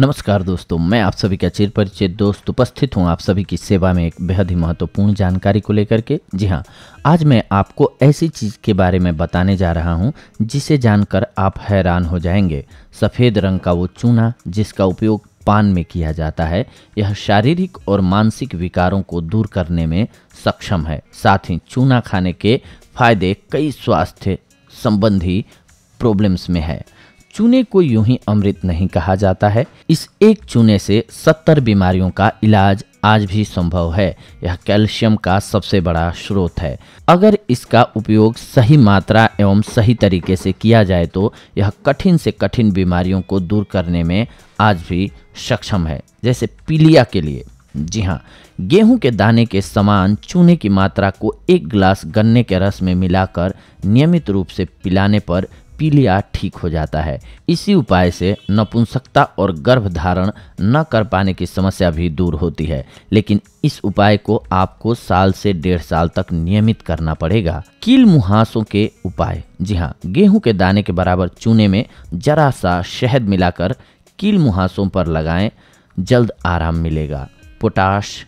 नमस्कार दोस्तों मैं आप सभी का चिर परिचित दोस्त उपस्थित हूँ आप सभी की सेवा में एक बेहद ही महत्वपूर्ण जानकारी को लेकर के जी हाँ आज मैं आपको ऐसी चीज़ के बारे में बताने जा रहा हूँ जिसे जानकर आप हैरान हो जाएंगे सफ़ेद रंग का वो चूना जिसका उपयोग पान में किया जाता है यह शारीरिक और मानसिक विकारों को दूर करने में सक्षम है साथ ही चूना खाने के फायदे कई स्वास्थ्य संबंधी प्रॉब्लम्स में है चूने को यूं ही अमृत नहीं कहा जाता है इस एक चूने से सत्तर बीमारियों का इलाज आज भी संभव है यह कैल्शियम का सबसे बड़ा स्रोत है अगर इसका उपयोग सही मात्रा एवं सही तरीके से किया जाए तो यह कठिन से कठिन बीमारियों को दूर करने में आज भी सक्षम है जैसे पीलिया के लिए जी हाँ गेहूं के दाने के समान चूने की मात्रा को एक गिलास गन्ने के रस में मिलाकर नियमित रूप से पिलाने पर पीलिया ठीक हो जाता है इसी उपाय से नपुंसकता और गर्भधारण न कर पाने की समस्या भी दूर होती है लेकिन इस उपाय को आपको साल से डेढ़ साल तक नियमित करना पड़ेगा कील मुहासों के उपाय जी हाँ गेहूं के दाने के बराबर चूने में जरा सा शहद मिलाकर कील मुहासों पर लगाएं जल्द आराम मिलेगा पोटाश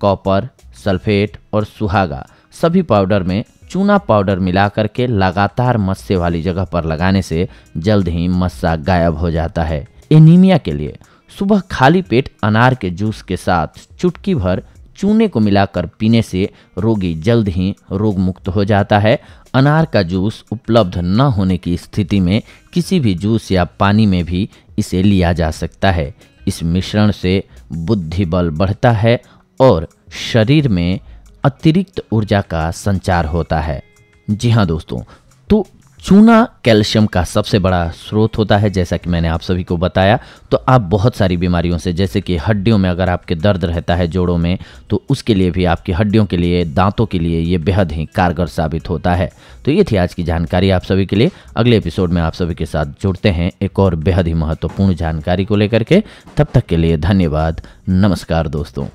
कॉपर सल्फेट और सुहागा सभी पाउडर में चूना पाउडर मिलाकर के लगातार मस्से वाली जगह पर लगाने से जल्द ही मस्सा गायब हो जाता है एनीमिया के लिए सुबह खाली पेट अनार के जूस के साथ चुटकी भर चूने को मिलाकर पीने से रोगी जल्द ही रोग मुक्त हो जाता है अनार का जूस उपलब्ध न होने की स्थिति में किसी भी जूस या पानी में भी इसे लिया जा सकता है इस मिश्रण से बुद्धि बल बढ़ता है और शरीर में अतिरिक्त ऊर्जा का संचार होता है जी हाँ दोस्तों तो चूना कैल्शियम का सबसे बड़ा स्रोत होता है जैसा कि मैंने आप सभी को बताया तो आप बहुत सारी बीमारियों से जैसे कि हड्डियों में अगर आपके दर्द रहता है जोड़ों में तो उसके लिए भी आपकी हड्डियों के लिए दांतों के लिए ये बेहद ही कारगर साबित होता है तो ये थी आज की जानकारी आप सभी के लिए अगले एपिसोड में आप सभी के साथ जुड़ते हैं एक और बेहद ही महत्वपूर्ण जानकारी को लेकर के तब तक के लिए धन्यवाद नमस्कार दोस्तों